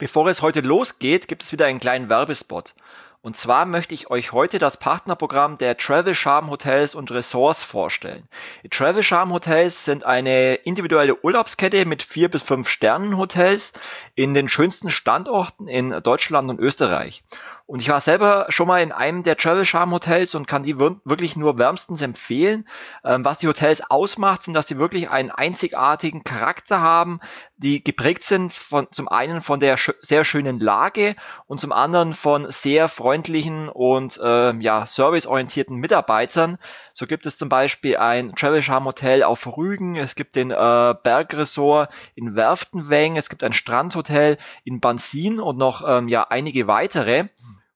Bevor es heute losgeht, gibt es wieder einen kleinen Werbespot. Und zwar möchte ich euch heute das Partnerprogramm der Travel Charm Hotels und Resorts vorstellen. Die Travel Charm Hotels sind eine individuelle Urlaubskette mit vier bis fünf Sternen Hotels in den schönsten Standorten in Deutschland und Österreich. Und ich war selber schon mal in einem der Travel Charm Hotels und kann die wirklich nur wärmstens empfehlen. Ähm, was die Hotels ausmacht, sind, dass sie wirklich einen einzigartigen Charakter haben, die geprägt sind von zum einen von der sch sehr schönen Lage und zum anderen von sehr freundlichen und äh, ja, serviceorientierten Mitarbeitern. So gibt es zum Beispiel ein Travel Charm Hotel auf Rügen, es gibt den äh, Bergresort in Werftenweng, es gibt ein Strandhotel in Bansin und noch ähm, ja einige weitere.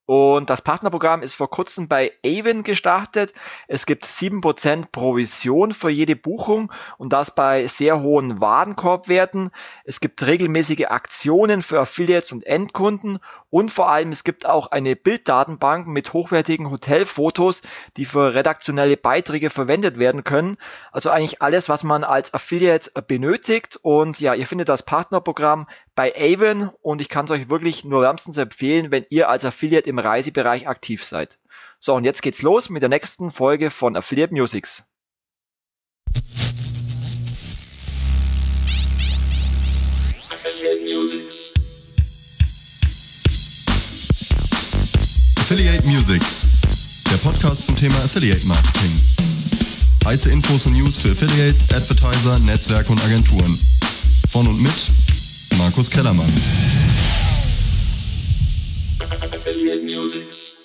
Und das Partnerprogramm ist vor kurzem bei Avon gestartet. Es gibt 7% Provision für jede Buchung und das bei sehr hohen Warenkorbwerten. Es gibt regelmäßige Aktionen für Affiliates und Endkunden und vor allem, es gibt auch eine Bilddatenbank mit hochwertigen Hotelfotos, die für redaktionelle Beiträge verwendet werden können. Also eigentlich alles, was man als Affiliate benötigt. Und ja, ihr findet das Partnerprogramm bei Avon und ich kann es euch wirklich nur wärmstens empfehlen, wenn ihr als Affiliate im Reisebereich aktiv seid. So, und jetzt geht's los mit der nächsten Folge von Affiliate Musics. Affiliate Musics, der Podcast zum Thema Affiliate Marketing. Heiße Infos und News für Affiliates, Advertiser, Netzwerke und Agenturen. Von und mit Markus Kellermann. Affiliate Musics.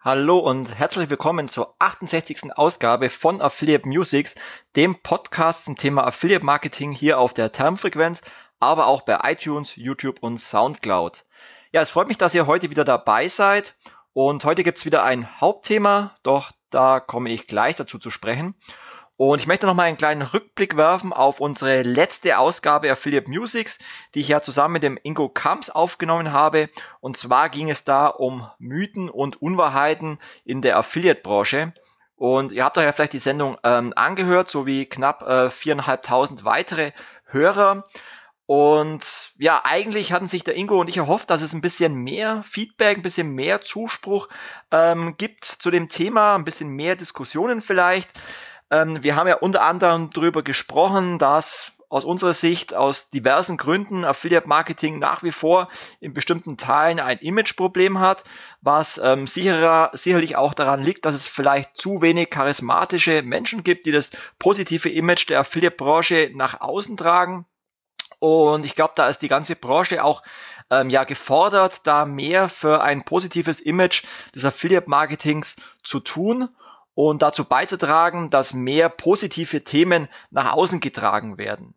Hallo und herzlich willkommen zur 68. Ausgabe von Affiliate Musics, dem Podcast zum Thema Affiliate Marketing hier auf der Termfrequenz, aber auch bei iTunes, YouTube und SoundCloud. Ja, es freut mich, dass ihr heute wieder dabei seid. Und heute gibt's wieder ein Hauptthema, doch da komme ich gleich dazu zu sprechen. Und ich möchte nochmal einen kleinen Rückblick werfen auf unsere letzte Ausgabe Affiliate Musics, die ich ja zusammen mit dem Ingo Kamps aufgenommen habe. Und zwar ging es da um Mythen und Unwahrheiten in der Affiliate-Branche. Und ihr habt euch ja vielleicht die Sendung ähm, angehört, sowie knapp äh, viereinhalbtausend äh, weitere Hörer. Und ja, eigentlich hatten sich der Ingo und ich erhofft, dass es ein bisschen mehr Feedback, ein bisschen mehr Zuspruch ähm, gibt zu dem Thema, ein bisschen mehr Diskussionen vielleicht. Ähm, wir haben ja unter anderem darüber gesprochen, dass aus unserer Sicht aus diversen Gründen Affiliate Marketing nach wie vor in bestimmten Teilen ein Imageproblem hat, was ähm, sicherer, sicherlich auch daran liegt, dass es vielleicht zu wenig charismatische Menschen gibt, die das positive Image der Affiliate-Branche nach außen tragen und ich glaube, da ist die ganze Branche auch ähm, ja gefordert, da mehr für ein positives Image des Affiliate-Marketings zu tun und dazu beizutragen, dass mehr positive Themen nach außen getragen werden.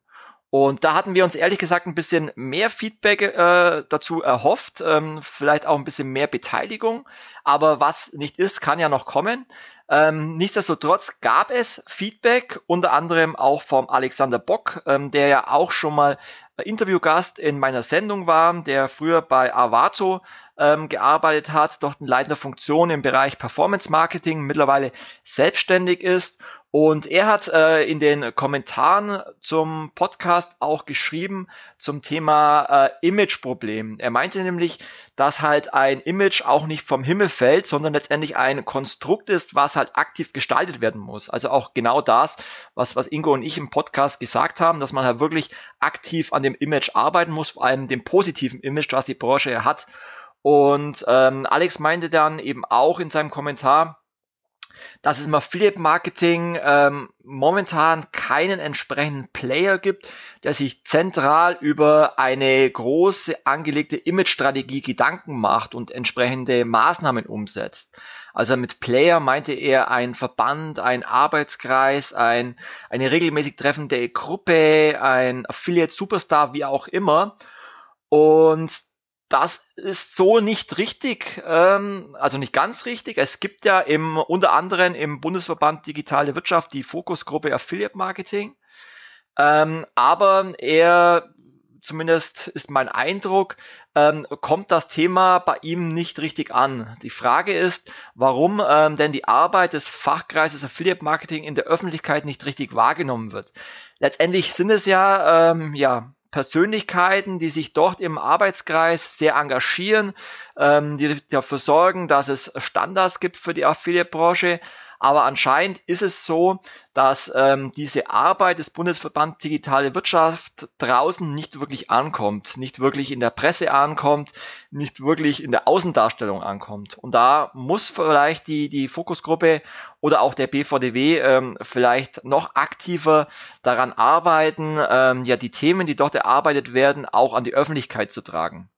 Und da hatten wir uns ehrlich gesagt ein bisschen mehr Feedback äh, dazu erhofft, ähm, vielleicht auch ein bisschen mehr Beteiligung. Aber was nicht ist, kann ja noch kommen. Ähm, nichtsdestotrotz gab es Feedback, unter anderem auch vom Alexander Bock, ähm, der ja auch schon mal äh, Interviewgast in meiner Sendung war, der früher bei Avato ähm, gearbeitet hat, dort in leitender Funktion im Bereich Performance Marketing, mittlerweile selbstständig ist. Und er hat äh, in den Kommentaren zum Podcast auch geschrieben zum Thema äh, Imageproblem. Er meinte nämlich, dass halt ein Image auch nicht vom Himmel fällt, sondern letztendlich ein Konstrukt ist, was halt halt aktiv gestaltet werden muss. Also auch genau das, was, was Ingo und ich im Podcast gesagt haben, dass man halt wirklich aktiv an dem Image arbeiten muss, vor allem dem positiven Image, was die Branche hat. Und ähm, Alex meinte dann eben auch in seinem Kommentar, dass es im Affiliate-Marketing ähm, momentan keinen entsprechenden Player gibt, der sich zentral über eine große angelegte Image-Strategie Gedanken macht und entsprechende Maßnahmen umsetzt. Also mit Player meinte er ein Verband, ein Arbeitskreis, ein, eine regelmäßig treffende Gruppe, ein Affiliate-Superstar, wie auch immer. Und das ist so nicht richtig, ähm, also nicht ganz richtig. Es gibt ja im, unter anderem im Bundesverband Digitale Wirtschaft die Fokusgruppe Affiliate Marketing. Ähm, aber er, zumindest ist mein Eindruck, ähm, kommt das Thema bei ihm nicht richtig an. Die Frage ist, warum ähm, denn die Arbeit des Fachkreises Affiliate Marketing in der Öffentlichkeit nicht richtig wahrgenommen wird. Letztendlich sind es ja, ähm, ja, Persönlichkeiten, die sich dort im Arbeitskreis sehr engagieren, ähm, die dafür sorgen, dass es Standards gibt für die Affiliate-Branche, aber anscheinend ist es so, dass ähm, diese Arbeit des Bundesverband Digitale Wirtschaft draußen nicht wirklich ankommt, nicht wirklich in der Presse ankommt, nicht wirklich in der Außendarstellung ankommt. Und da muss vielleicht die, die Fokusgruppe oder auch der BVDW ähm, vielleicht noch aktiver daran arbeiten, ähm, ja die Themen, die dort erarbeitet werden, auch an die Öffentlichkeit zu tragen.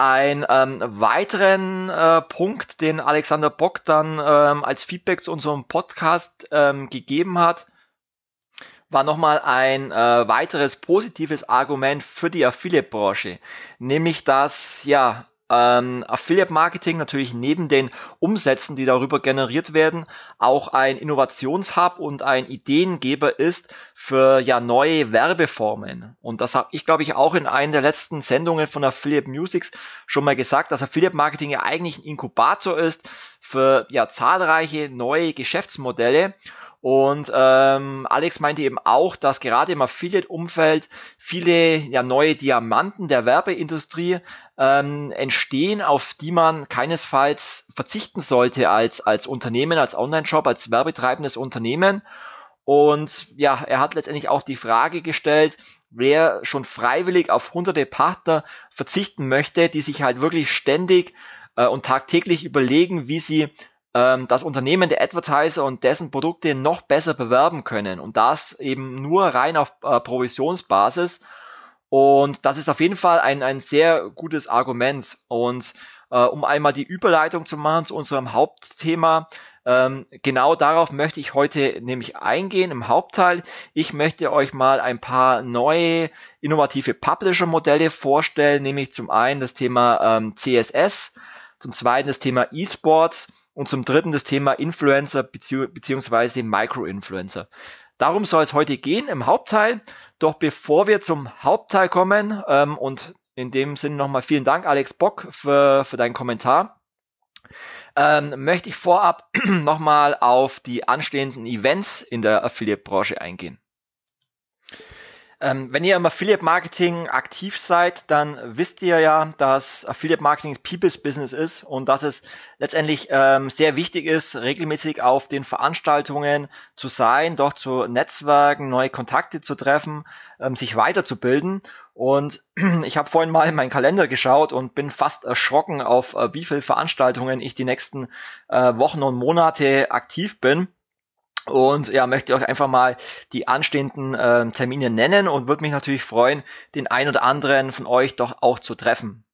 Ein ähm, weiteren äh, Punkt, den Alexander Bock dann ähm, als Feedback zu unserem Podcast ähm, gegeben hat, war nochmal ein äh, weiteres positives Argument für die Affiliate-Branche, nämlich dass ja ähm, Affiliate Marketing natürlich neben den Umsätzen, die darüber generiert werden, auch ein Innovationshub und ein Ideengeber ist für ja neue Werbeformen. Und das habe ich, glaube ich, auch in einer der letzten Sendungen von Affiliate Musics schon mal gesagt, dass Affiliate Marketing ja eigentlich ein Inkubator ist für ja zahlreiche neue Geschäftsmodelle. Und ähm, Alex meinte eben auch, dass gerade im Affiliate-Umfeld viele ja, neue Diamanten der Werbeindustrie ähm, entstehen, auf die man keinesfalls verzichten sollte als, als Unternehmen, als Online-Shop, als werbetreibendes Unternehmen. Und ja, er hat letztendlich auch die Frage gestellt, wer schon freiwillig auf hunderte Partner verzichten möchte, die sich halt wirklich ständig äh, und tagtäglich überlegen, wie sie ähm, das Unternehmen der Advertiser und dessen Produkte noch besser bewerben können. Und das eben nur rein auf äh, Provisionsbasis. Und das ist auf jeden Fall ein, ein sehr gutes Argument. Und äh, um einmal die Überleitung zu machen zu unserem Hauptthema, ähm, genau darauf möchte ich heute nämlich eingehen im Hauptteil. Ich möchte euch mal ein paar neue innovative Publisher-Modelle vorstellen, nämlich zum einen das Thema ähm, CSS zum zweiten das Thema E-Sports und zum dritten das Thema Influencer bezieh beziehungsweise Micro-Influencer. Darum soll es heute gehen im Hauptteil. Doch bevor wir zum Hauptteil kommen ähm, und in dem Sinne nochmal vielen Dank, Alex Bock, für, für deinen Kommentar. Ähm, möchte ich vorab nochmal auf die anstehenden Events in der Affiliate-Branche eingehen. Ähm, wenn ihr im Affiliate Marketing aktiv seid, dann wisst ihr ja, dass Affiliate Marketing People's Business ist und dass es letztendlich ähm, sehr wichtig ist, regelmäßig auf den Veranstaltungen zu sein, dort zu Netzwerken, neue Kontakte zu treffen, ähm, sich weiterzubilden. Und ich habe vorhin mal in meinen Kalender geschaut und bin fast erschrocken, auf äh, wie viele Veranstaltungen ich die nächsten äh, Wochen und Monate aktiv bin. Und ja, möchte euch einfach mal die anstehenden äh, Termine nennen und würde mich natürlich freuen, den ein oder anderen von euch doch auch zu treffen.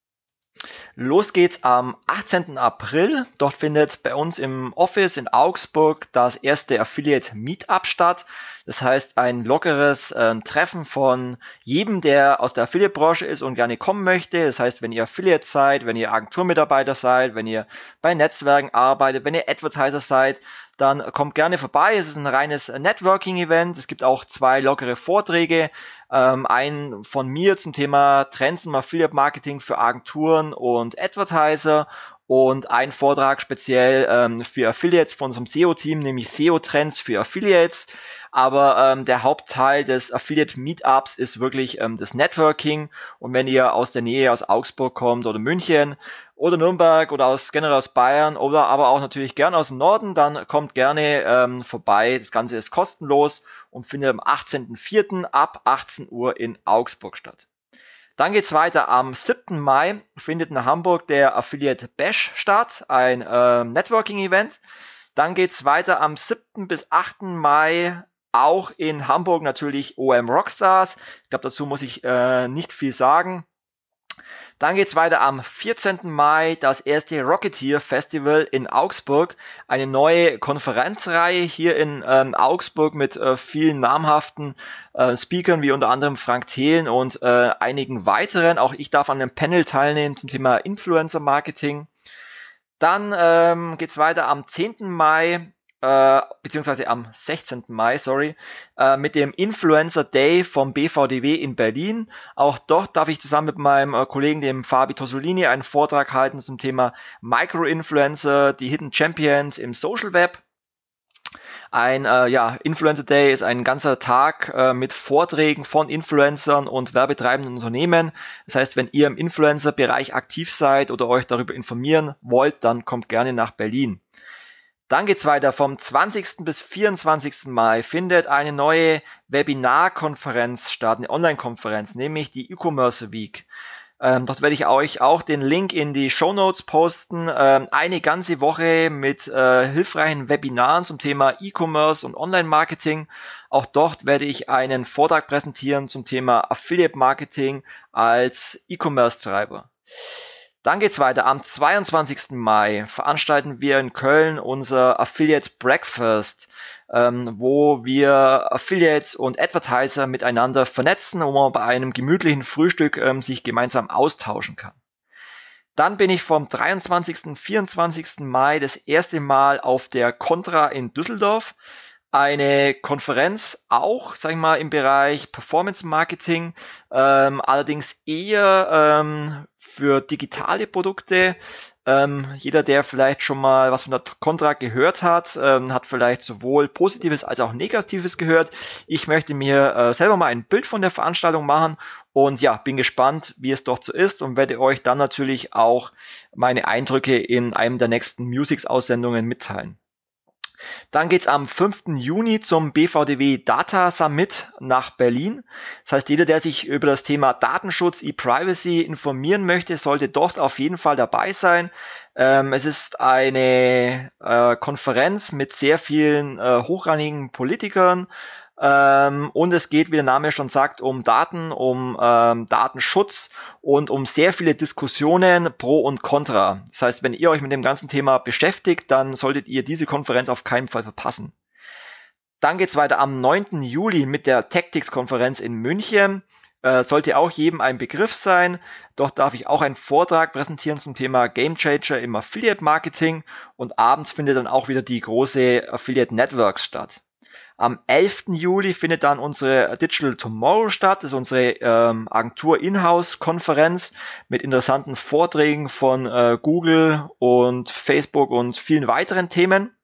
Los geht's am 18. April. Dort findet bei uns im Office in Augsburg das erste Affiliate Meetup statt. Das heißt, ein lockeres äh, Treffen von jedem, der aus der Affiliate-Branche ist und gerne kommen möchte. Das heißt, wenn ihr Affiliate seid, wenn ihr Agenturmitarbeiter seid, wenn ihr bei Netzwerken arbeitet, wenn ihr Advertiser seid, dann kommt gerne vorbei. Es ist ein reines Networking-Event. Es gibt auch zwei lockere Vorträge. Ähm, einen von mir zum Thema Trends im Affiliate-Marketing für Agenturen und Advertiser und ein Vortrag speziell ähm, für Affiliates von unserem SEO-Team, nämlich SEO-Trends für Affiliates. Aber ähm, der Hauptteil des Affiliate-Meetups ist wirklich ähm, das Networking. Und wenn ihr aus der Nähe, aus Augsburg kommt oder München, oder Nürnberg oder aus generell aus Bayern oder aber auch natürlich gern aus dem Norden, dann kommt gerne ähm, vorbei. Das Ganze ist kostenlos und findet am 18.04. ab 18 Uhr in Augsburg statt. Dann geht's weiter. Am 7. Mai findet in Hamburg der Affiliate Bash statt, ein äh, Networking-Event. Dann geht's weiter am 7. bis 8. Mai auch in Hamburg natürlich OM Rockstars. Ich glaube, dazu muss ich äh, nicht viel sagen. Dann geht's weiter am 14. Mai, das erste Rocketeer Festival in Augsburg. Eine neue Konferenzreihe hier in ähm, Augsburg mit äh, vielen namhaften äh, Speakern, wie unter anderem Frank Thelen und äh, einigen weiteren. Auch ich darf an einem Panel teilnehmen zum Thema Influencer Marketing. Dann ähm, geht's weiter am 10. Mai äh, beziehungsweise am 16. Mai, sorry, äh, mit dem Influencer Day vom BVDW in Berlin. Auch dort darf ich zusammen mit meinem äh, Kollegen, dem Fabi Tosolini, einen Vortrag halten zum Thema Microinfluencer, die Hidden Champions im Social Web. Ein äh, ja, Influencer Day ist ein ganzer Tag äh, mit Vorträgen von Influencern und werbetreibenden Unternehmen. Das heißt, wenn ihr im Influencer-Bereich aktiv seid oder euch darüber informieren wollt, dann kommt gerne nach Berlin. Dann geht's weiter. Vom 20. bis 24. Mai findet eine neue Webinarkonferenz statt, eine Online-Konferenz, nämlich die E-Commerce Week. Ähm, dort werde ich euch auch den Link in die Show Notes posten. Ähm, eine ganze Woche mit äh, hilfreichen Webinaren zum Thema E-Commerce und Online-Marketing. Auch dort werde ich einen Vortrag präsentieren zum Thema Affiliate-Marketing als E-Commerce-Treiber. Dann geht's weiter. Am 22. Mai veranstalten wir in Köln unser Affiliate Breakfast, ähm, wo wir Affiliates und Advertiser miteinander vernetzen, wo man bei einem gemütlichen Frühstück ähm, sich gemeinsam austauschen kann. Dann bin ich vom 23. und 24. Mai das erste Mal auf der Contra in Düsseldorf eine Konferenz auch, sag ich mal, im Bereich Performance Marketing, ähm, allerdings eher ähm, für digitale Produkte. Ähm, jeder, der vielleicht schon mal was von der Contra gehört hat, ähm, hat vielleicht sowohl Positives als auch Negatives gehört. Ich möchte mir äh, selber mal ein Bild von der Veranstaltung machen und ja, bin gespannt, wie es dort so ist und werde euch dann natürlich auch meine Eindrücke in einem der nächsten Musics-Aussendungen mitteilen. Dann geht's am 5. Juni zum BVDW Data Summit nach Berlin. Das heißt, jeder, der sich über das Thema Datenschutz, E-Privacy informieren möchte, sollte dort auf jeden Fall dabei sein. Ähm, es ist eine äh, Konferenz mit sehr vielen äh, hochrangigen Politikern, ähm, und es geht, wie der Name schon sagt, um Daten, um ähm, Datenschutz und um sehr viele Diskussionen pro und contra. Das heißt, wenn ihr euch mit dem ganzen Thema beschäftigt, dann solltet ihr diese Konferenz auf keinen Fall verpassen. Dann geht's weiter am 9. Juli mit der Tactics-Konferenz in München. Äh, sollte auch jedem ein Begriff sein. Doch darf ich auch einen Vortrag präsentieren zum Thema Game Changer im Affiliate Marketing und abends findet dann auch wieder die große Affiliate Networks statt. Am 11. Juli findet dann unsere Digital Tomorrow statt. Das ist unsere ähm, Agentur-Inhouse-Konferenz mit interessanten Vorträgen von äh, Google und Facebook und vielen weiteren Themen.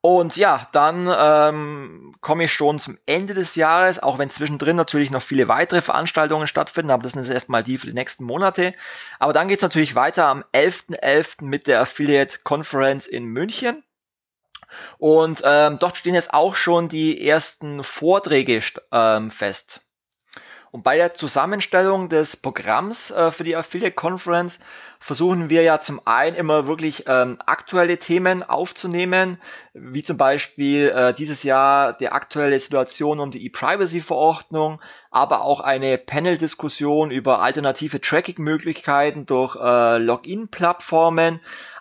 Und ja, dann ähm, komme ich schon zum Ende des Jahres, auch wenn zwischendrin natürlich noch viele weitere Veranstaltungen stattfinden, aber das sind jetzt erstmal die für die nächsten Monate. Aber dann geht's natürlich weiter am 11.11. .11. mit der Affiliate Conference in München. Und ähm, dort stehen jetzt auch schon die ersten Vorträge ähm, fest. Und bei der Zusammenstellung des Programms äh, für die Affiliate Conference versuchen wir ja zum einen immer wirklich ähm, aktuelle Themen aufzunehmen, wie zum Beispiel äh, dieses Jahr die aktuelle Situation um die E-Privacy-Verordnung, aber auch eine Panel-Diskussion über alternative Tracking-Möglichkeiten durch äh, Login-Plattformen,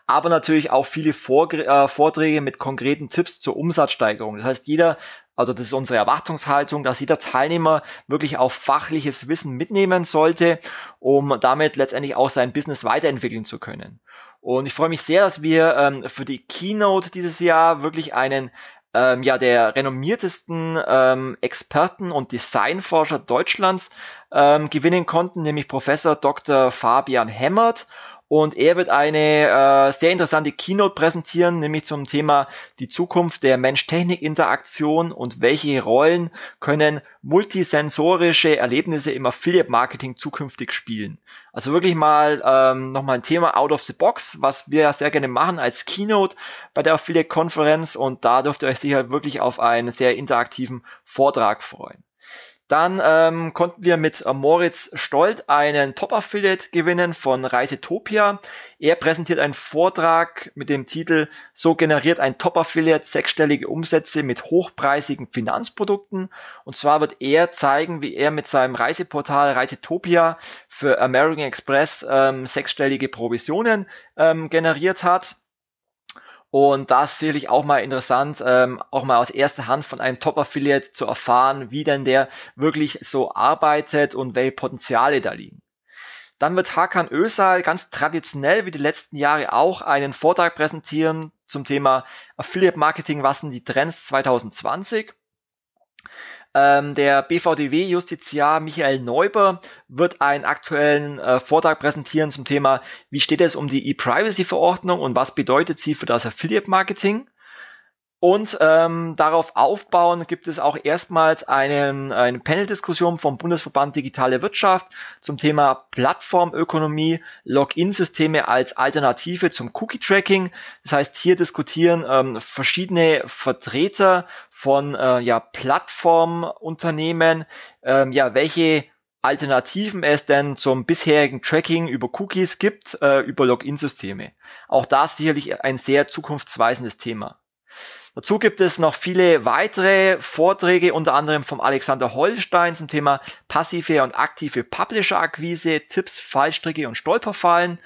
aber natürlich auch viele äh, Vorträge mit konkreten Tipps zur Umsatzsteigerung. Das heißt, jeder, also das ist unsere Erwartungshaltung, dass jeder Teilnehmer wirklich auch fachliches Wissen mitnehmen sollte, um damit letztendlich auch sein Business weiterentwickeln zu können. Und ich freue mich sehr, dass wir ähm, für die Keynote dieses Jahr wirklich einen ähm, ja der renommiertesten ähm, Experten und Designforscher Deutschlands ähm, gewinnen konnten, nämlich Professor Dr. Fabian Hemmert. Und er wird eine äh, sehr interessante Keynote präsentieren, nämlich zum Thema die Zukunft der Mensch-Technik-Interaktion und welche Rollen können multisensorische Erlebnisse im Affiliate-Marketing zukünftig spielen. Also wirklich mal ähm, nochmal ein Thema out of the box, was wir ja sehr gerne machen als Keynote bei der Affiliate-Konferenz. Und da dürft ihr euch sicher wirklich auf einen sehr interaktiven Vortrag freuen. Dann ähm, konnten wir mit äh, Moritz Stolt einen Top-Affiliate gewinnen von Reisetopia. Er präsentiert einen Vortrag mit dem Titel So generiert ein Top-Affiliate sechsstellige Umsätze mit hochpreisigen Finanzprodukten. Und zwar wird er zeigen, wie er mit seinem Reiseportal Reisetopia für American Express ähm, sechsstellige Provisionen ähm, generiert hat. Und das ist sicherlich auch mal interessant, ähm, auch mal aus erster Hand von einem Top-Affiliate zu erfahren, wie denn der wirklich so arbeitet und welche Potenziale da liegen. Dann wird Hakan Ösal ganz traditionell wie die letzten Jahre auch einen Vortrag präsentieren zum Thema Affiliate Marketing, was sind die Trends 2020. Ähm, der BVDW-Justiziar Michael Neuber wird einen aktuellen äh, Vortrag präsentieren zum Thema, wie steht es um die E-Privacy-Verordnung und was bedeutet sie für das Affiliate-Marketing. Und ähm, darauf aufbauen gibt es auch erstmals einen, eine Panel-Diskussion vom Bundesverband Digitale Wirtschaft zum Thema Plattformökonomie, Login-Systeme als Alternative zum Cookie-Tracking. Das heißt, hier diskutieren ähm, verschiedene Vertreter von äh, ja, Plattformunternehmen, ähm, ja, welche Alternativen es denn zum bisherigen Tracking über Cookies gibt, äh, über Login-Systeme. Auch das sicherlich ein sehr zukunftsweisendes Thema. Dazu gibt es noch viele weitere Vorträge, unter anderem vom Alexander Holstein zum Thema passive und aktive Publisher-Akquise, Tipps, Fallstricke und Stolperfallen.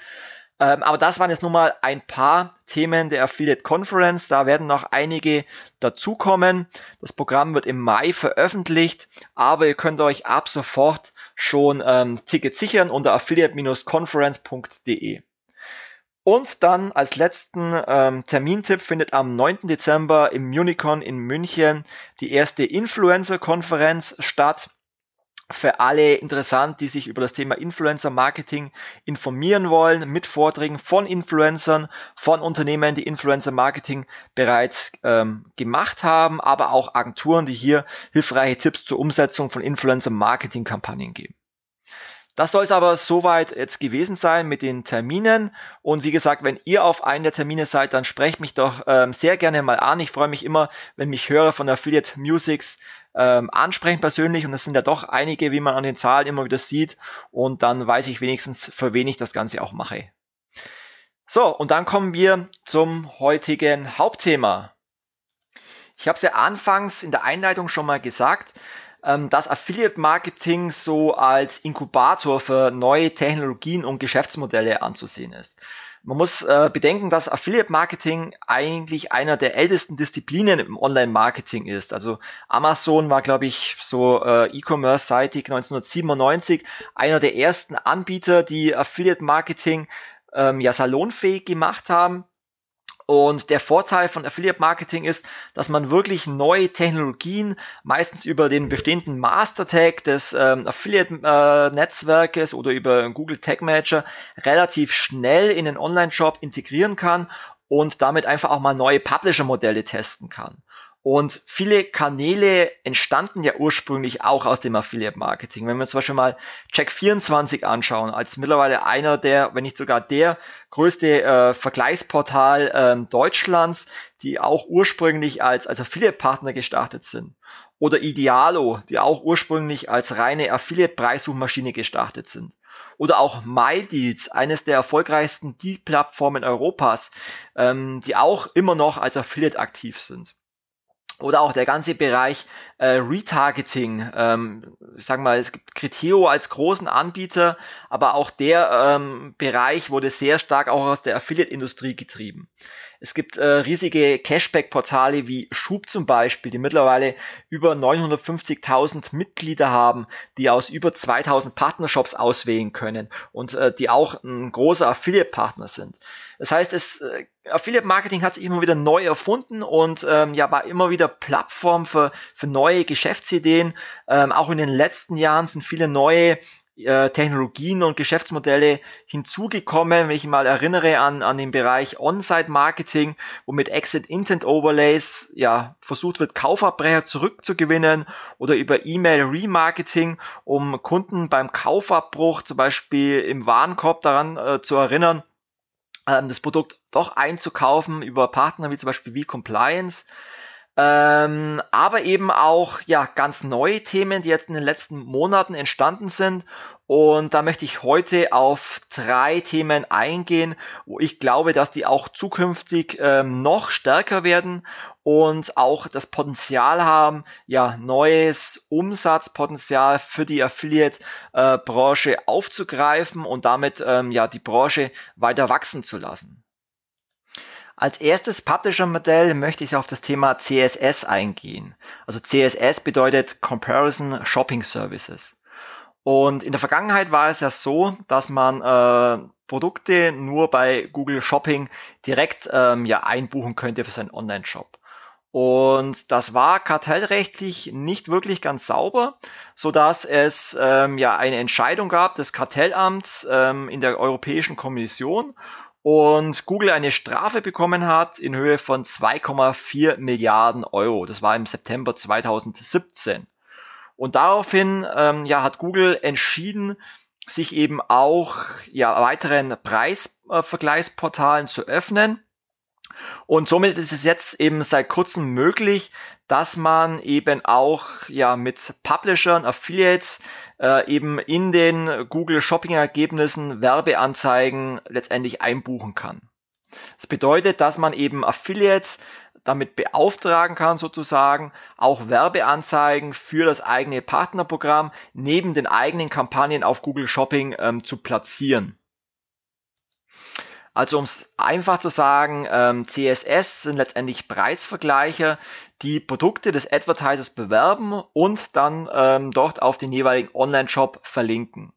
Ähm, aber das waren jetzt nun mal ein paar Themen der Affiliate Conference. Da werden noch einige dazukommen. Das Programm wird im Mai veröffentlicht, aber ihr könnt euch ab sofort schon ähm, Tickets sichern unter affiliate-conference.de. Und dann als letzten ähm, Termintipp findet am 9. Dezember im Unicon in München die erste Influencer-Konferenz statt für alle interessant, die sich über das Thema Influencer Marketing informieren wollen, mit Vorträgen von Influencern, von Unternehmen, die Influencer Marketing bereits ähm, gemacht haben, aber auch Agenturen, die hier hilfreiche Tipps zur Umsetzung von Influencer Marketing Kampagnen geben. Das soll es aber soweit jetzt gewesen sein mit den Terminen. Und wie gesagt, wenn ihr auf einen der Termine seid, dann sprecht mich doch ähm, sehr gerne mal an. Ich freue mich immer, wenn mich Hörer von Affiliate Musics ähm, ansprechend persönlich und das sind ja doch einige, wie man an den Zahlen immer wieder sieht und dann weiß ich wenigstens, für wen ich das Ganze auch mache. So, und dann kommen wir zum heutigen Hauptthema. Ich habe es ja anfangs in der Einleitung schon mal gesagt, ähm, dass Affiliate Marketing so als Inkubator für neue Technologien und Geschäftsmodelle anzusehen ist. Man muss äh, bedenken, dass Affiliate Marketing eigentlich einer der ältesten Disziplinen im Online-Marketing ist. Also Amazon war, glaube ich, so äh, E-Commerce-seitig 1997 einer der ersten Anbieter, die Affiliate Marketing ähm, ja salonfähig gemacht haben. Und der Vorteil von Affiliate Marketing ist, dass man wirklich neue Technologien meistens über den bestehenden Master Tag des ähm, Affiliate äh, Netzwerkes oder über Google Tag Manager relativ schnell in den Online Shop integrieren kann und damit einfach auch mal neue Publisher Modelle testen kann. Und viele Kanäle entstanden ja ursprünglich auch aus dem Affiliate Marketing. Wenn wir uns zum Beispiel mal Check24 anschauen, als mittlerweile einer der, wenn nicht sogar der größte äh, Vergleichsportal ähm, Deutschlands, die auch ursprünglich als, als Affiliate-Partner gestartet sind. Oder Idealo, die auch ursprünglich als reine Affiliate-Preissuchmaschine gestartet sind oder auch MyDeals, eines der erfolgreichsten Deal-Plattformen Europas, ähm, die auch immer noch als Affiliate aktiv sind oder auch der ganze Bereich äh, Retargeting. Ähm, ich sag mal, es gibt Criteo als großen Anbieter, aber auch der ähm, Bereich wurde sehr stark auch aus der Affiliate-Industrie getrieben. Es gibt äh, riesige Cashback-Portale wie Schub zum Beispiel, die mittlerweile über 950.000 Mitglieder haben, die aus über 2.000 Partnershops auswählen können und äh, die auch ein großer Affiliate-Partner sind. Das heißt, es, äh, Affiliate Marketing hat sich immer wieder neu erfunden und ähm, ja, war immer wieder Plattform für, für neue Geschäftsideen. Ähm, auch in den letzten Jahren sind viele neue äh, Technologien und Geschäftsmodelle hinzugekommen. Wenn ich mal erinnere an, an den Bereich On-Site-Marketing, wo mit Exit-Intent-Overlays ja, versucht wird, Kaufabbrecher zurückzugewinnen oder über E-Mail-Remarketing, um Kunden beim Kaufabbruch zum Beispiel im Warenkorb daran äh, zu erinnern, ähm, das Produkt doch einzukaufen über Partner wie zum Beispiel wie Compliance. Ähm, aber eben auch ja ganz neue Themen, die jetzt in den letzten Monaten entstanden sind und da möchte ich heute auf drei Themen eingehen, wo ich glaube, dass die auch zukünftig ähm, noch stärker werden und auch das Potenzial haben, ja, neues Umsatzpotenzial für die Affiliate-Branche äh, aufzugreifen und damit ähm, ja die Branche weiter wachsen zu lassen. Als erstes Publisher-Modell möchte ich auf das Thema CSS eingehen. Also CSS bedeutet Comparison Shopping Services. Und in der Vergangenheit war es ja so, dass man äh, Produkte nur bei Google Shopping direkt ähm, ja einbuchen könnte für seinen Online-Shop. Und das war kartellrechtlich nicht wirklich ganz sauber, so dass es ähm, ja eine Entscheidung gab des Kartellamts ähm, in der Europäischen Kommission und Google eine Strafe bekommen hat in Höhe von 2,4 Milliarden Euro. Das war im September 2017. Und daraufhin ähm, ja, hat Google entschieden, sich eben auch ja, weiteren Preisvergleichsportalen zu öffnen. Und somit ist es jetzt eben seit kurzem möglich, dass man eben auch ja mit Publishern, Affiliates äh, eben in den Google Shopping Ergebnissen Werbeanzeigen letztendlich einbuchen kann. Das bedeutet, dass man eben Affiliates damit beauftragen kann, sozusagen auch Werbeanzeigen für das eigene Partnerprogramm neben den eigenen Kampagnen auf Google Shopping ähm, zu platzieren. Also um es einfach zu sagen, ähm, CSS sind letztendlich Preisvergleiche, die Produkte des Advertisers bewerben und dann ähm, dort auf den jeweiligen Online-Shop verlinken.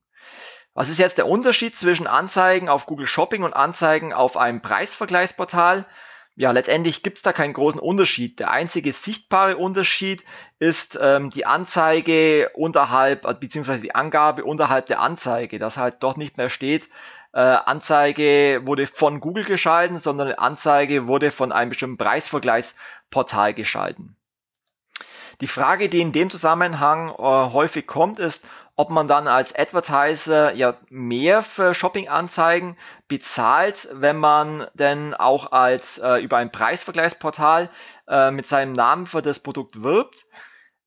Was ist jetzt der Unterschied zwischen Anzeigen auf Google Shopping und Anzeigen auf einem Preisvergleichsportal? ja, letztendlich gibt's da keinen großen Unterschied. Der einzige sichtbare Unterschied ist ähm, die Anzeige unterhalb, äh, beziehungsweise die Angabe unterhalb der Anzeige, dass halt doch nicht mehr steht, äh, Anzeige wurde von Google geschalten, sondern Anzeige wurde von einem bestimmten Preisvergleichsportal geschalten. Die Frage, die in dem Zusammenhang äh, häufig kommt, ist, ob man dann als Advertiser ja mehr für Shopping-Anzeigen bezahlt, wenn man denn auch als äh, über ein Preisvergleichsportal äh, mit seinem Namen für das Produkt wirbt.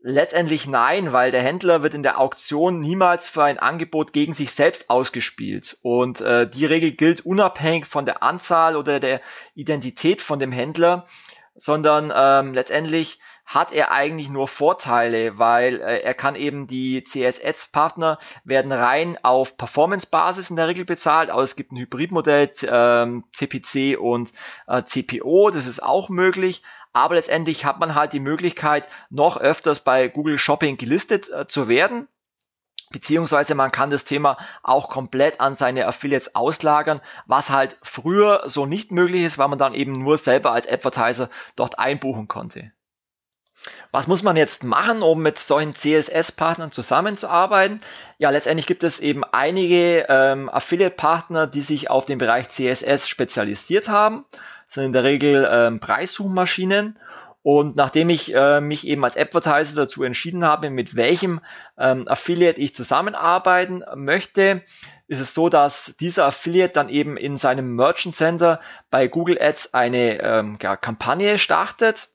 Letztendlich nein, weil der Händler wird in der Auktion niemals für ein Angebot gegen sich selbst ausgespielt. Und äh, die Regel gilt unabhängig von der Anzahl oder der Identität von dem Händler, sondern ähm, letztendlich hat er eigentlich nur Vorteile, weil äh, er kann eben die CSS-Partner werden rein auf Performance-Basis in der Regel bezahlt, aber also es gibt ein Hybridmodell, ähm, CPC und äh, CPO, das ist auch möglich. Aber letztendlich hat man halt die Möglichkeit, noch öfters bei Google Shopping gelistet äh, zu werden. Beziehungsweise man kann das Thema auch komplett an seine Affiliates auslagern, was halt früher so nicht möglich ist, weil man dann eben nur selber als Advertiser dort einbuchen konnte. Was muss man jetzt machen, um mit solchen CSS-Partnern zusammenzuarbeiten? Ja, letztendlich gibt es eben einige ähm, Affiliate-Partner, die sich auf den Bereich CSS spezialisiert haben. Das sind in der Regel ähm, Preissuchmaschinen. Und nachdem ich äh, mich eben als Advertiser dazu entschieden habe, mit welchem ähm, Affiliate ich zusammenarbeiten möchte, ist es so, dass dieser Affiliate dann eben in seinem Merchant Center bei Google Ads eine ähm, ja, Kampagne startet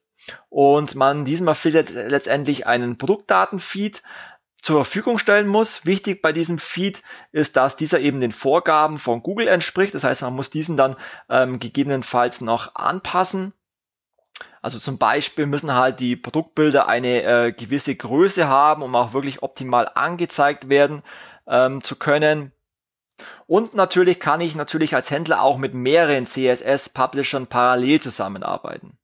und man diesem Affiliate letztendlich einen Produktdatenfeed zur Verfügung stellen muss. Wichtig bei diesem Feed ist, dass dieser eben den Vorgaben von Google entspricht. Das heißt, man muss diesen dann ähm, gegebenenfalls noch anpassen. Also zum Beispiel müssen halt die Produktbilder eine äh, gewisse Größe haben, um auch wirklich optimal angezeigt werden ähm, zu können. Und natürlich kann ich natürlich als Händler auch mit mehreren CSS-Publishern parallel zusammenarbeiten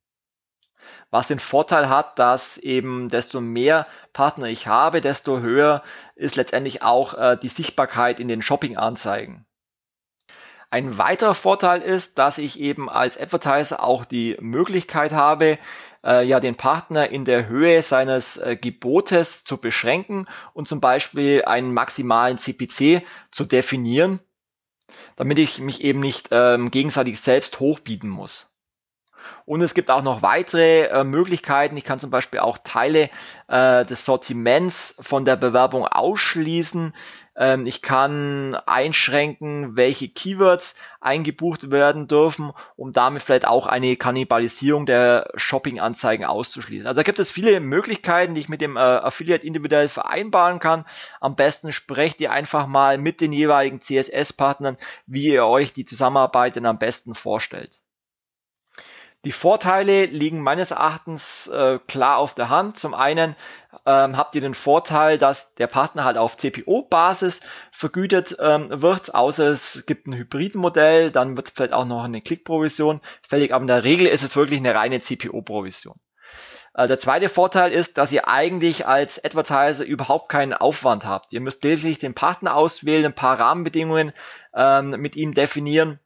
was den Vorteil hat, dass eben desto mehr Partner ich habe, desto höher ist letztendlich auch äh, die Sichtbarkeit in den Shopping-Anzeigen. Ein weiterer Vorteil ist, dass ich eben als Advertiser auch die Möglichkeit habe, äh, ja den Partner in der Höhe seines äh, Gebotes zu beschränken und zum Beispiel einen maximalen CPC zu definieren, damit ich mich eben nicht ähm, gegenseitig selbst hochbieten muss. Und es gibt auch noch weitere äh, Möglichkeiten. Ich kann zum Beispiel auch Teile äh, des Sortiments von der Bewerbung ausschließen. Ähm, ich kann einschränken, welche Keywords eingebucht werden dürfen, um damit vielleicht auch eine Kannibalisierung der Shopping-Anzeigen auszuschließen. Also da gibt es viele Möglichkeiten, die ich mit dem äh, Affiliate individuell vereinbaren kann. Am besten sprecht ihr einfach mal mit den jeweiligen CSS-Partnern, wie ihr euch die Zusammenarbeit denn am besten vorstellt. Die Vorteile liegen meines Erachtens äh, klar auf der Hand. Zum einen ähm, habt ihr den Vorteil, dass der Partner halt auf CPO-Basis vergütet ähm, wird, außer es gibt ein Hybridmodell, dann wird vielleicht auch noch eine Klickprovision fällig, aber in der Regel ist es wirklich eine reine CPO-Provision. Äh, der zweite Vorteil ist, dass ihr eigentlich als Advertiser überhaupt keinen Aufwand habt. Ihr müsst lediglich den Partner auswählen, ein paar Rahmenbedingungen ähm, mit ihm definieren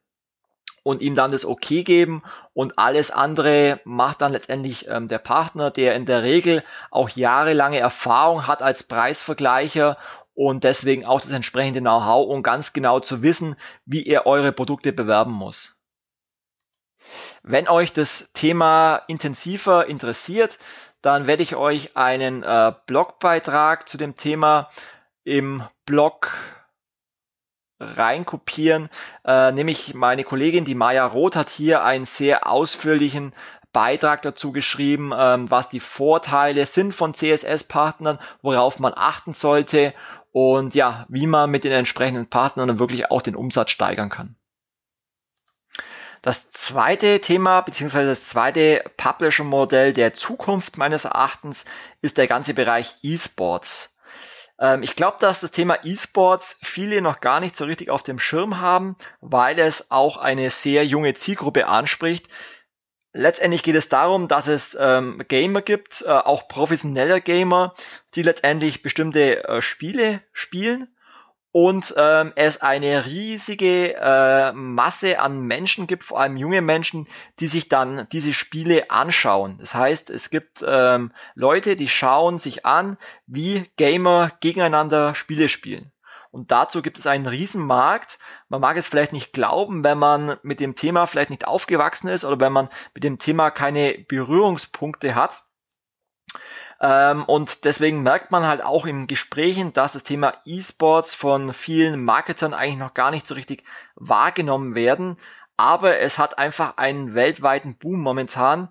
und ihm dann das Okay geben und alles andere macht dann letztendlich ähm, der Partner, der in der Regel auch jahrelange Erfahrung hat als Preisvergleicher und deswegen auch das entsprechende Know-how, um ganz genau zu wissen, wie er eure Produkte bewerben muss. Wenn euch das Thema intensiver interessiert, dann werde ich euch einen äh, Blogbeitrag zu dem Thema im Blog reinkopieren. Äh, nämlich meine Kollegin, die Maya Roth, hat hier einen sehr ausführlichen Beitrag dazu geschrieben, ähm, was die Vorteile sind von CSS-Partnern, worauf man achten sollte und ja, wie man mit den entsprechenden Partnern dann wirklich auch den Umsatz steigern kann. Das zweite Thema beziehungsweise das zweite Publisher-Modell der Zukunft meines Erachtens ist der ganze Bereich E-Sports. Ähm, ich glaube, dass das Thema E-Sports viele noch gar nicht so richtig auf dem Schirm haben, weil es auch eine sehr junge Zielgruppe anspricht. Letztendlich geht es darum, dass es ähm, Gamer gibt, äh, auch professionelle Gamer, die letztendlich bestimmte äh, Spiele spielen und ähm, es eine riesige äh, Masse an Menschen gibt, vor allem junge Menschen, die sich dann diese Spiele anschauen. Das heißt, es gibt ähm, Leute, die schauen sich an, wie Gamer gegeneinander Spiele spielen. Und dazu gibt es einen Riesenmarkt. Man mag es vielleicht nicht glauben, wenn man mit dem Thema vielleicht nicht aufgewachsen ist oder wenn man mit dem Thema keine Berührungspunkte hat. Ähm, und deswegen merkt man halt auch in Gesprächen, dass das Thema E-Sports von vielen Marketern eigentlich noch gar nicht so richtig wahrgenommen werden. Aber es hat einfach einen weltweiten Boom momentan.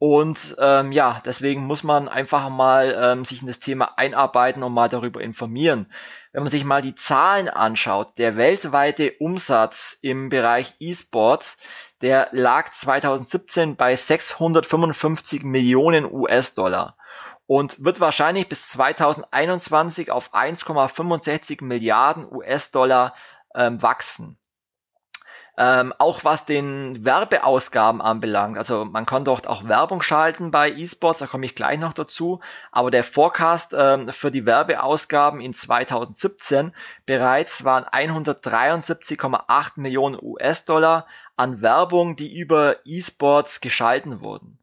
Und ähm, ja, deswegen muss man einfach mal ähm, sich in das Thema einarbeiten und mal darüber informieren. Wenn man sich mal die Zahlen anschaut, der weltweite Umsatz im Bereich E-Sports, der lag 2017 bei 655 Millionen US-Dollar und wird wahrscheinlich bis 2021 auf 1,65 Milliarden US-Dollar ähm, wachsen. Ähm, auch was den Werbeausgaben anbelangt. Also man kann dort auch Werbung schalten bei eSports, da komme ich gleich noch dazu. Aber der Forecast ähm, für die Werbeausgaben in 2017 bereits waren 173,8 Millionen US-Dollar an Werbung, die über eSports geschalten wurden.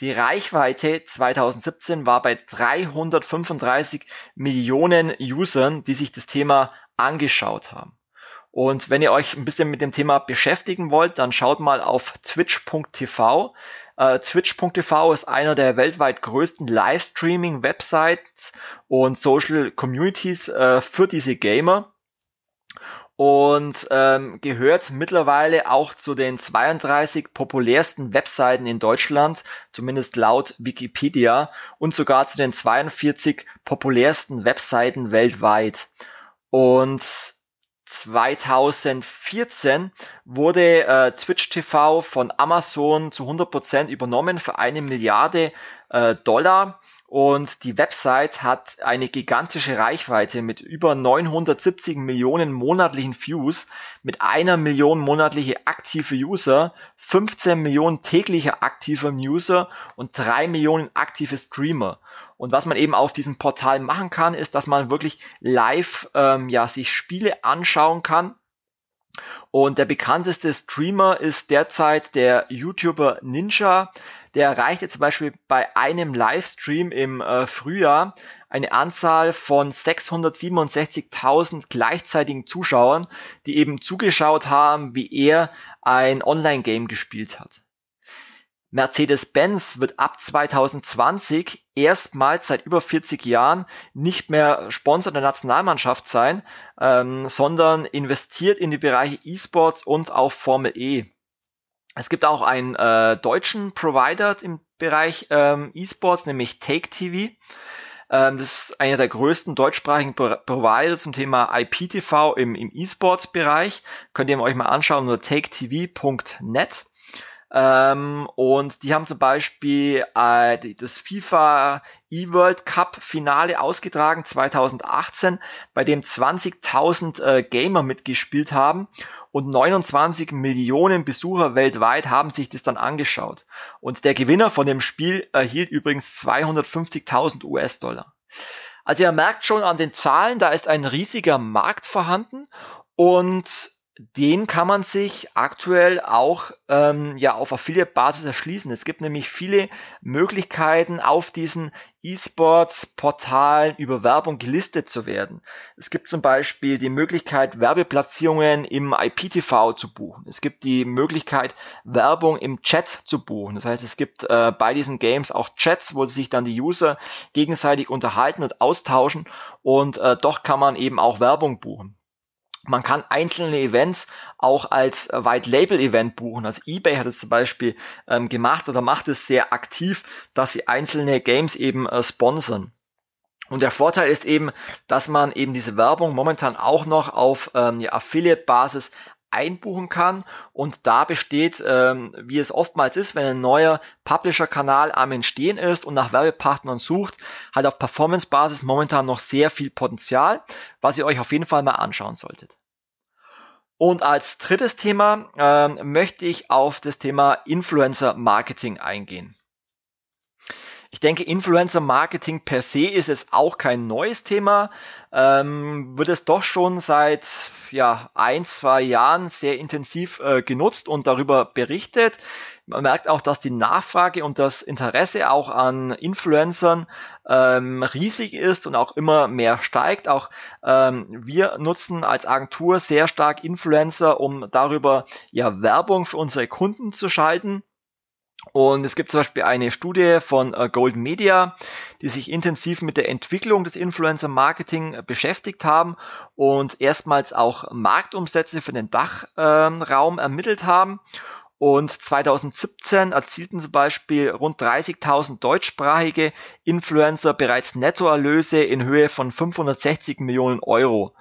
Die Reichweite 2017 war bei 335 Millionen Usern, die sich das Thema angeschaut haben. Und wenn ihr euch ein bisschen mit dem Thema beschäftigen wollt, dann schaut mal auf twitch.tv. Uh, äh, Twitch.tv ist einer der weltweit größten Livestreaming-Websites und Social Communities uh, für diese Gamer und ähm, gehört mittlerweile auch zu den 32 populärsten Webseiten in Deutschland, zumindest laut Wikipedia, und sogar zu den 42 populärsten Webseiten weltweit. Und 2014 wurde äh, Twitch TV von Amazon zu 100% Prozent übernommen für eine Milliarde äh, Dollar. Und die Website hat eine gigantische Reichweite mit über 970 Millionen monatlichen Views, mit einer Million monatliche aktive User, 15 Millionen täglicher aktiver User und drei Millionen aktive Streamer. Und was man eben auf diesem Portal machen kann, ist, dass man wirklich live ähm, ja, sich Spiele anschauen kann. Und der bekannteste Streamer ist derzeit der YouTuber Ninja, der erreichte zum Beispiel bei einem Livestream im äh, Frühjahr eine Anzahl von 667.000 gleichzeitigen Zuschauern, die eben zugeschaut haben, wie er ein Online-Game gespielt hat. Mercedes-Benz wird ab 2020 erstmals seit über 40 Jahren nicht mehr Sponsor der Nationalmannschaft sein, ähm, sondern investiert in die Bereiche E-Sports und auch Formel E. Es gibt auch einen äh, deutschen Provider im Bereich ähm, E-Sports, nämlich Take TV. Ähm, das ist einer der größten deutschsprachigen Pro Provider zum Thema IPTV im, im E-Sports-Bereich. Könnt ihr euch mal anschauen unter taketv.net. Ähm, und die haben zum Beispiel äh, das FIFA E-World Cup Finale ausgetragen 2018, bei dem 20.000 äh, Gamer mitgespielt haben und 29 Millionen Besucher weltweit haben sich das dann angeschaut. Und der Gewinner von dem Spiel erhielt übrigens 250.000 US-Dollar. Also ihr merkt schon an den Zahlen, da ist ein riesiger Markt vorhanden und den kann man sich aktuell auch ähm, ja auf Affiliate-Basis erschließen. Es gibt nämlich viele Möglichkeiten, auf diesen E-Sports-Portalen über Werbung gelistet zu werden. Es gibt zum Beispiel die Möglichkeit, Werbeplatzierungen im IPTV zu buchen. Es gibt die Möglichkeit, Werbung im Chat zu buchen. Das heißt, es gibt äh, bei diesen Games auch Chats, wo sich dann die User gegenseitig unterhalten und austauschen und äh, doch kann man eben auch Werbung buchen. Man kann einzelne Events auch als äh, White Label Event buchen. Also eBay hat es zum Beispiel ähm, gemacht oder macht es sehr aktiv, dass sie einzelne Games eben äh, sponsern. Und der Vorteil ist eben, dass man eben diese Werbung momentan auch noch auf ähm, ja, Affiliate-Basis einbuchen kann. Und da besteht, ähm, wie es oftmals ist, wenn ein neuer Publisher-Kanal am Entstehen ist und nach Werbepartnern sucht, halt auf Performance-Basis momentan noch sehr viel Potenzial, was ihr euch auf jeden Fall mal anschauen solltet. Und als drittes Thema ähm, möchte ich auf das Thema Influencer-Marketing eingehen. Ich denke, Influencer-Marketing per se ist es auch kein neues Thema. Ähm, wird es doch schon seit ja, ein, zwei Jahren sehr intensiv äh, genutzt und darüber berichtet. Man merkt auch, dass die Nachfrage und das Interesse auch an Influencern ähm, riesig ist und auch immer mehr steigt. Auch ähm, wir nutzen als Agentur sehr stark Influencer, um darüber ja Werbung für unsere Kunden zu schalten. Und es gibt zum Beispiel eine Studie von äh, Gold Media, die sich intensiv mit der Entwicklung des Influencer Marketing äh, beschäftigt haben und erstmals auch Marktumsätze für den Dachraum ähm, ermittelt haben. Und 2017 erzielten zum Beispiel rund 30.000 deutschsprachige Influencer bereits Nettoerlöse in Höhe von 560 Millionen Euro.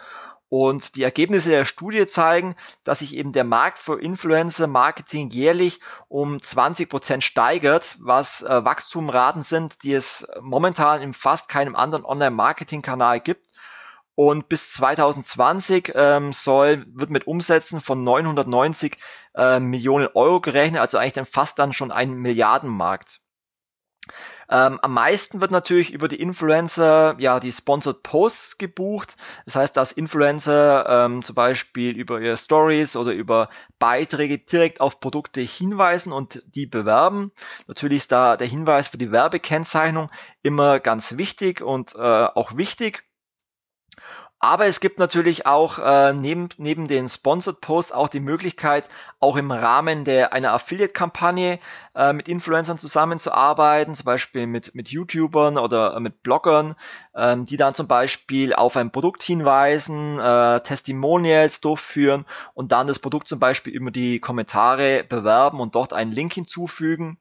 Und die Ergebnisse der Studie zeigen, dass sich eben der Markt für Influencer Marketing jährlich um 20 Prozent steigert, was äh, Wachstumraten sind, die es momentan in fast keinem anderen Online-Marketing-Kanal gibt. Und bis 2020 ähm, soll, wird mit Umsätzen von 990 äh, Millionen Euro gerechnet, also eigentlich dann fast dann schon ein Milliardenmarkt. Ähm, am meisten wird natürlich über die Influencer ja die Sponsored Posts gebucht. Das heißt, dass Influencer ähm, zum Beispiel über ihre Stories oder über Beiträge direkt auf Produkte hinweisen und die bewerben. Natürlich ist da der Hinweis für die Werbekennzeichnung immer ganz wichtig und äh, auch wichtig. Aber es gibt natürlich auch äh, neben, neben den Sponsored Posts auch die Möglichkeit, auch im Rahmen der einer Affiliate-Kampagne äh, mit Influencern zusammenzuarbeiten, zum Beispiel mit, mit YouTubern oder äh, mit Bloggern, ähm, die dann zum Beispiel auf ein Produkt hinweisen, äh, Testimonials durchführen und dann das Produkt zum Beispiel über die Kommentare bewerben und dort einen Link hinzufügen.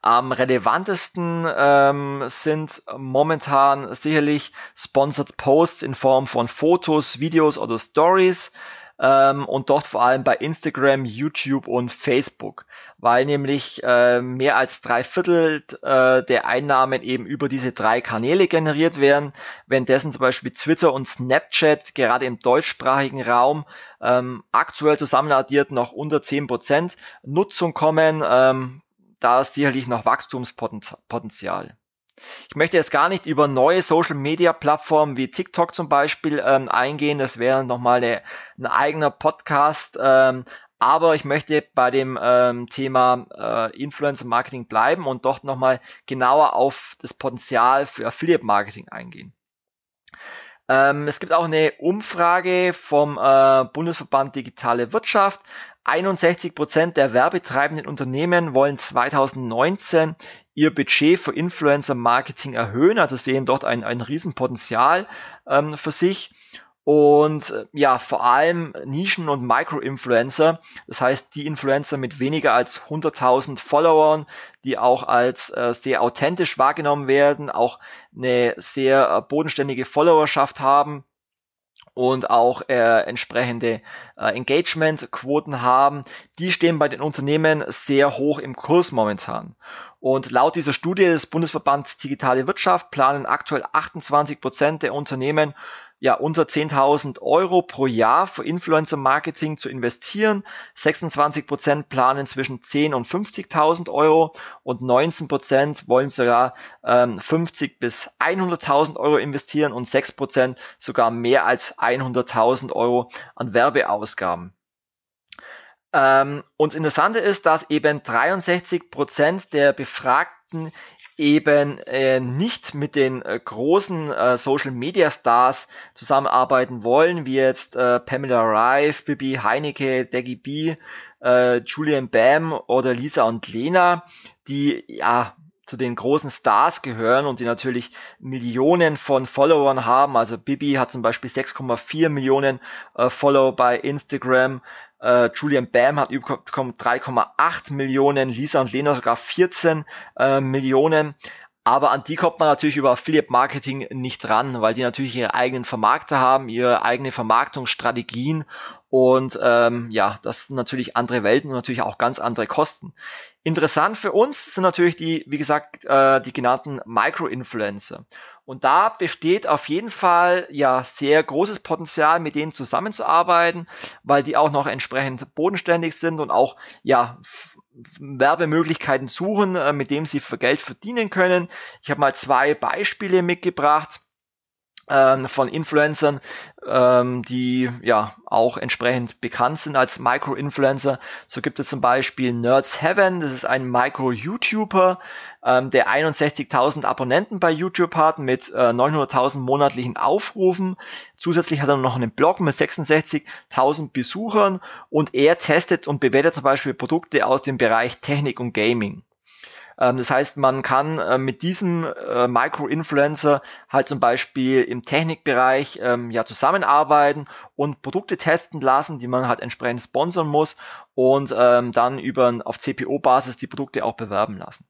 Am relevantesten ähm, sind momentan sicherlich Sponsored Posts in Form von Fotos, Videos oder Stories Ähm, und dort vor allem bei Instagram, YouTube und Facebook, weil nämlich äh, mehr als drei Viertel äh, der Einnahmen eben über diese drei Kanäle generiert werden, währenddessen zum Beispiel Twitter und Snapchat gerade im deutschsprachigen Raum ähm, aktuell zusammenaddiert noch unter zehn Prozent Nutzung kommen. Ähm, da ist sicherlich noch Wachstumspotenzial. Ich möchte jetzt gar nicht über neue Social-Media-Plattformen wie TikTok zum Beispiel ähm, eingehen. Das wäre nochmal ein eigener Podcast. Ähm, aber ich möchte bei dem ähm, Thema äh, Influencer-Marketing bleiben und dort nochmal genauer auf das Potenzial für Affiliate-Marketing eingehen. Ähm, es gibt auch eine Umfrage vom äh, Bundesverband Digitale Wirtschaft. 61 Prozent der werbetreibenden Unternehmen wollen 2019 ihr Budget für Influencer Marketing erhöhen, also sehen dort ein, ein Riesenpotenzial ähm, für sich. Und äh, ja, vor allem Nischen- und Micro-Influencer, das heißt die Influencer mit weniger als 100.000 Followern, die auch als äh, sehr authentisch wahrgenommen werden, auch eine sehr äh, bodenständige Followerschaft haben und auch äh, entsprechende äh, Engagement-Quoten haben, die stehen bei den Unternehmen sehr hoch im Kurs momentan. Und laut dieser Studie des Bundesverbands Digitale Wirtschaft planen aktuell 28 Prozent der Unternehmen ja, unter 10.000 Euro pro Jahr für Influencer-Marketing zu investieren. 26 Prozent planen zwischen 10.000 und 50.000 Euro und 19 Prozent wollen sogar ähm, 50 bis 100.000 Euro investieren und 6 Prozent sogar mehr als 100.000 Euro an Werbeausgaben. Ähm, und das Interessante ist, dass eben 63 Prozent der Befragten eben äh, nicht mit den äh, großen äh, Social Media Stars zusammenarbeiten wollen, wie jetzt äh, Pamela Rife, Bibi Heinecke, Daggy B, äh, Julian Bam oder Lisa und Lena, die ja zu den großen Stars gehören und die natürlich Millionen von Followern haben. Also Bibi hat zum Beispiel 6,4 Millionen äh, Follower bei Instagram, äh, Julian Bam hat bekommen 3,8 Millionen, Lisa und Lena sogar 14 äh, Millionen. Aber an die kommt man natürlich über Affiliate Marketing nicht ran, weil die natürlich ihre eigenen Vermarkter haben, ihre eigene Vermarktungsstrategien und ähm, ja, das sind natürlich andere Welten und natürlich auch ganz andere Kosten. Interessant für uns sind natürlich die, wie gesagt, äh, die genannten Micro-Influencer. Und da besteht auf jeden Fall ja sehr großes Potenzial, mit denen zusammenzuarbeiten, weil die auch noch entsprechend bodenständig sind und auch ja Werbemöglichkeiten suchen, äh, mit dem sie für Geld verdienen können. Ich habe mal zwei Beispiele mitgebracht. Ähm, von Influencern, ähm, die ja auch entsprechend bekannt sind als Micro-Influencer. So gibt es zum Beispiel Nerds Heaven, das ist ein Micro-YouTuber, ähm, der 61.000 Abonnenten bei YouTube hat mit äh, 900.000 monatlichen Aufrufen. Zusätzlich hat er noch einen Blog mit 66.000 Besuchern und er testet und bewertet zum Beispiel Produkte aus dem Bereich Technik und Gaming. Ähm, das heißt, man kann äh, mit diesem äh, Micro-Influencer halt zum Beispiel im Technikbereich ähm, ja zusammenarbeiten und Produkte testen lassen, die man halt entsprechend sponsern muss und ähm, dann über auf CPO-Basis die Produkte auch bewerben lassen.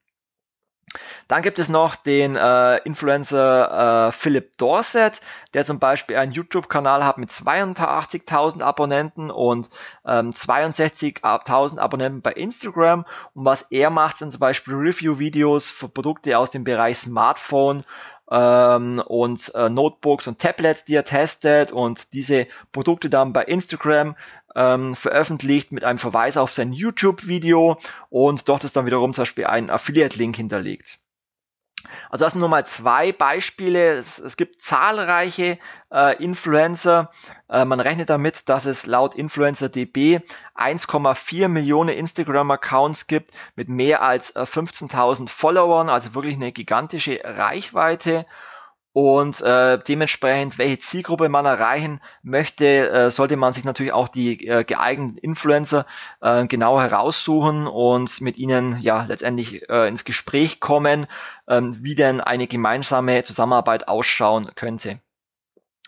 Dann gibt es noch den äh, Influencer äh, Philip Dorset, der zum Beispiel einen YouTube-Kanal hat mit 82.000 Abonnenten und ähm, 62.000 Abonnenten bei Instagram. Und was er macht, sind zum Beispiel Review-Videos für Produkte aus dem Bereich Smartphone ähm, und äh, Notebooks und Tablets, die er testet und diese Produkte dann bei Instagram ähm, veröffentlicht mit einem Verweis auf sein YouTube-Video und dort ist dann wiederum zum Beispiel ein Affiliate-Link hinterlegt. Also das sind nur mal zwei Beispiele. Es, es gibt zahlreiche äh, Influencer. Äh, man rechnet damit, dass es laut InfluencerDB 1,4 Millionen Instagram-Accounts gibt mit mehr als äh, 15.000 Followern, also wirklich eine gigantische Reichweite und äh, dementsprechend, welche Zielgruppe man erreichen möchte, äh, sollte man sich natürlich auch die äh, geeigneten Influencer äh, genau heraussuchen und mit ihnen ja letztendlich äh, ins Gespräch kommen, äh, wie denn eine gemeinsame Zusammenarbeit ausschauen könnte.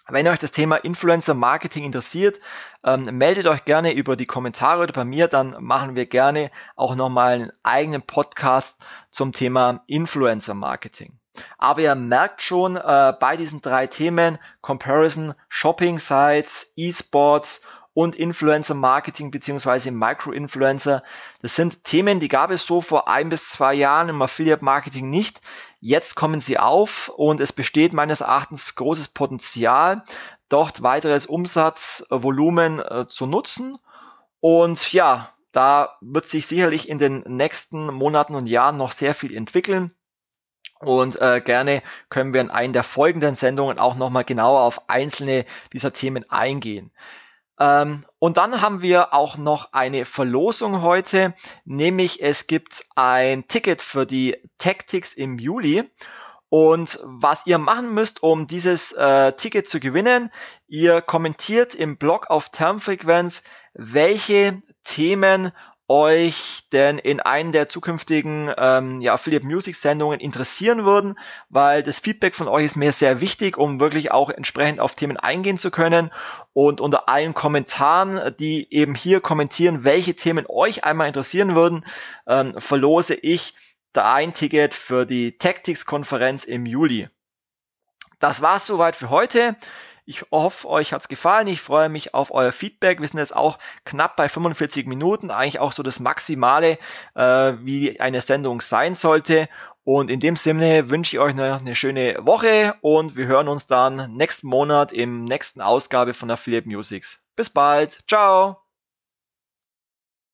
Wenn euch das Thema Influencer Marketing interessiert, ähm, meldet euch gerne über die Kommentare oder bei mir, dann machen wir gerne auch nochmal einen eigenen Podcast zum Thema Influencer Marketing. Aber ihr merkt schon äh, bei diesen drei Themen Comparison, Shopping Sites, E-Sports und Influencer Marketing beziehungsweise Micro-Influencer. Das sind Themen, die gab es so vor ein bis zwei Jahren im Affiliate Marketing nicht. Jetzt kommen sie auf und es besteht meines Erachtens großes Potenzial, dort weiteres Umsatzvolumen äh, zu nutzen. Und ja, da wird sich sicherlich in den nächsten Monaten und Jahren noch sehr viel entwickeln. Und äh, gerne können wir in einer der folgenden Sendungen auch nochmal genauer auf einzelne dieser Themen eingehen. Ähm, und dann haben wir auch noch eine Verlosung heute, nämlich es gibt ein Ticket für die Tactics im Juli. Und was ihr machen müsst, um dieses äh, Ticket zu gewinnen, ihr kommentiert im Blog auf Termfrequenz, welche Themen euch denn in einen der zukünftigen ähm, ja, Affiliate Music Sendungen interessieren würden, weil das Feedback von euch ist mir sehr wichtig, um wirklich auch entsprechend auf Themen eingehen zu können und unter allen Kommentaren, die eben hier kommentieren, welche Themen euch einmal interessieren würden, ähm, verlose ich da ein Ticket für die Tactics Konferenz im Juli. Das war's soweit für heute. Ich hoffe, euch hat's gefallen. Ich freue mich auf euer Feedback. Wir sind jetzt auch knapp bei 45 Minuten, eigentlich auch so das Maximale, äh, wie eine Sendung sein sollte. Und in dem Sinne wünsche ich euch eine, eine schöne Woche und wir hören uns dann nächsten Monat im nächsten Ausgabe von Affiliate Musics. Bis bald. Ciao.